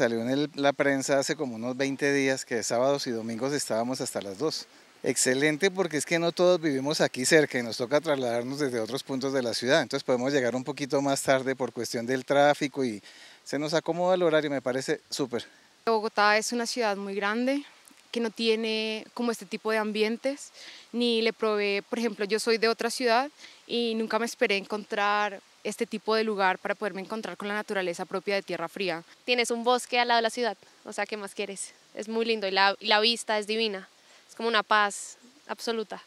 Salió en la prensa hace como unos 20 días que sábados y domingos estábamos hasta las 2. Excelente porque es que no todos vivimos aquí cerca y nos toca trasladarnos desde otros puntos de la ciudad, entonces podemos llegar un poquito más tarde por cuestión del tráfico y se nos acomoda el horario, me parece súper. Bogotá es una ciudad muy grande, que no tiene como este tipo de ambientes, ni le probé, por ejemplo, yo soy de otra ciudad y nunca me esperé encontrar este tipo de lugar para poderme encontrar con la naturaleza propia de Tierra Fría. Tienes un bosque al lado de la ciudad, o sea, ¿qué más quieres? Es muy lindo y la, y la vista es divina, es como una paz absoluta.